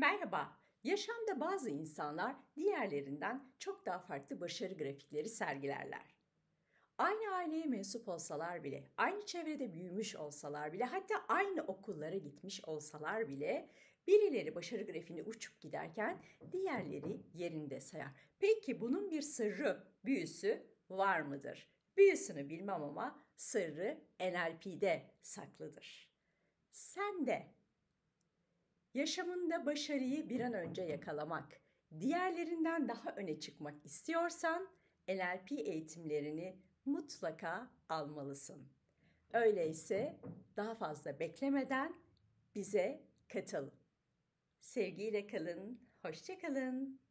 Merhaba, yaşamda bazı insanlar diğerlerinden çok daha farklı başarı grafikleri sergilerler. Aynı aileye mensup olsalar bile, aynı çevrede büyümüş olsalar bile, hatta aynı okullara gitmiş olsalar bile birileri başarı grafiğini uçup giderken diğerleri yerinde sayar. Peki bunun bir sırrı, büyüsü var mıdır? Büyüsünü bilmem ama sırrı NLP'de saklıdır. Sen de Yaşamında başarıyı bir an önce yakalamak, diğerlerinden daha öne çıkmak istiyorsan NLP eğitimlerini mutlaka almalısın. Öyleyse daha fazla beklemeden bize katıl. Sevgiyle kalın, hoşçakalın.